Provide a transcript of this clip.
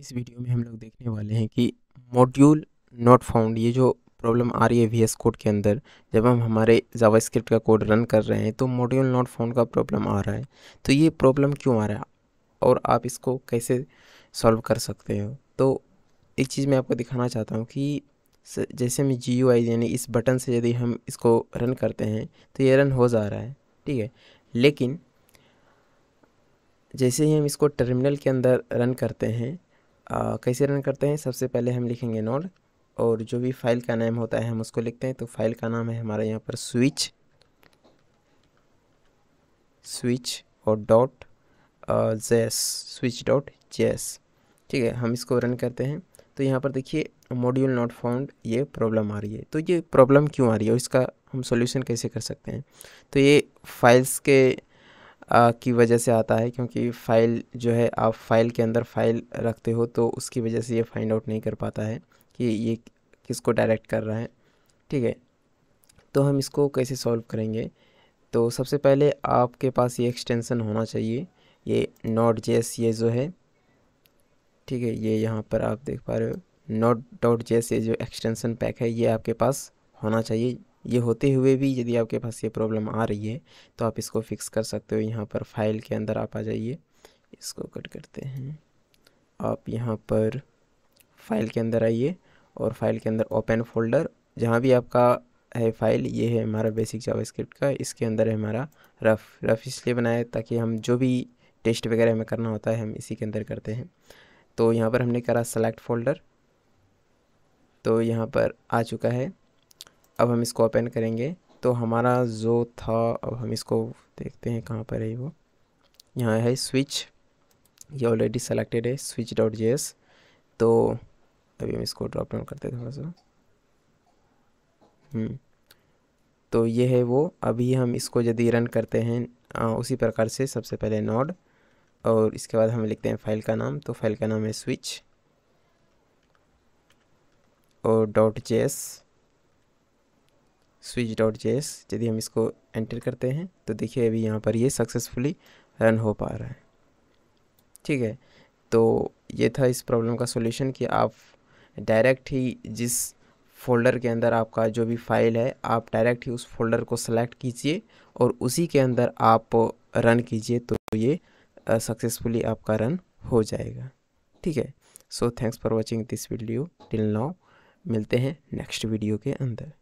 इस वीडियो में हम लोग देखने वाले हैं कि मॉड्यूल नॉट फाउंड ये जो प्रॉब्लम आ रही है वी कोड के अंदर जब हम हमारे जावास्क्रिप्ट का कोड रन कर रहे हैं तो मॉड्यूल नॉट फाउंड का प्रॉब्लम आ रहा है तो ये प्रॉब्लम क्यों आ रहा है और आप इसको कैसे सॉल्व कर सकते हो तो एक चीज़ मैं आपको दिखाना चाहता हूँ कि जैसे हम जी यू आई यानी इस बटन से यदि हम इसको रन करते हैं तो ये रन हो जा रहा है ठीक है लेकिन जैसे ही हम इसको टर्मिनल के अंदर रन करते हैं आ, कैसे रन करते हैं सबसे पहले हम लिखेंगे नोड और जो भी फाइल का नाम होता है हम उसको लिखते हैं तो फाइल का नाम है हमारा यहाँ पर स्विच स्विच और dot JS switch dot JS ठीक है हम इसको रन करते हैं तो यहाँ पर देखिए मॉड्यूल नॉट फाउंड ये प्रॉब्लम आ रही है तो ये प्रॉब्लम क्यों आ रही है और इसका हम सॉल्यूशन कैसे कर सकते हैं तो ये फाइल्स के की वजह से आता है क्योंकि फ़ाइल जो है आप फ़ाइल के अंदर फ़ाइल रखते हो तो उसकी वजह से ये फाइंड आउट नहीं कर पाता है कि ये किसको डायरेक्ट कर रहा है ठीक है तो हम इसको कैसे सॉल्व करेंगे तो सबसे पहले आपके पास ये एक्सटेंसन होना चाहिए ये नोट जेस ये जो है ठीक है ये यहाँ पर आप देख पा रहे हो नोट डॉट जेस ये जो एक्सटेंसन पैक है ये आपके पास होना चाहिए ये होते हुए भी यदि आपके पास ये प्रॉब्लम आ रही है तो आप इसको फिक्स कर सकते हो यहाँ पर फाइल के अंदर आप आ जाइए इसको कट करते हैं आप यहाँ पर फाइल के अंदर आइए और फाइल के अंदर ओपन फोल्डर जहाँ भी आपका है फाइल ये है हमारा बेसिक जावास्क्रिप्ट का इसके अंदर है हमारा रफ़ रफ़ इसलिए बनाया ताकि हम जो भी टेस्ट वगैरह हमें करना होता है हम इसी के अंदर करते हैं तो यहाँ पर हमने करा सेलेक्ट फोल्डर तो यहाँ पर आ चुका है अब हम इसको ओपन करेंगे तो हमारा जो था अब हम इसको देखते हैं कहाँ पर है वो यहाँ है स्विच ये ऑलरेडी सेलेक्टेड है स्विच डॉट जे एस तो अभी हम इसको ड्रॉप डाउन करते हैं थोड़ा सा हम्म। तो ये है वो अभी हम इसको यदि रन करते हैं आ, उसी प्रकार से सबसे पहले नोड और इसके बाद हम लिखते हैं फाइल का नाम तो फाइल का नाम है स्विच और dot J S switch dot J S यदि हम इसको एंटर करते हैं तो देखिए अभी यहाँ पर ये सक्सेसफुली रन हो पा रहा है ठीक है तो ये था इस प्रॉब्लम का सोल्यूशन कि आप डायरेक्ट ही जिस फोल्डर के अंदर आपका जो भी फाइल है आप डायरेक्ट ही उस फोल्डर को सेलेक्ट कीजिए और उसी के अंदर आप रन कीजिए तो ये सक्सेसफुली आपका रन हो जाएगा ठीक है so thanks for watching this video till now मिलते हैं नेक्स्ट वीडियो के अंदर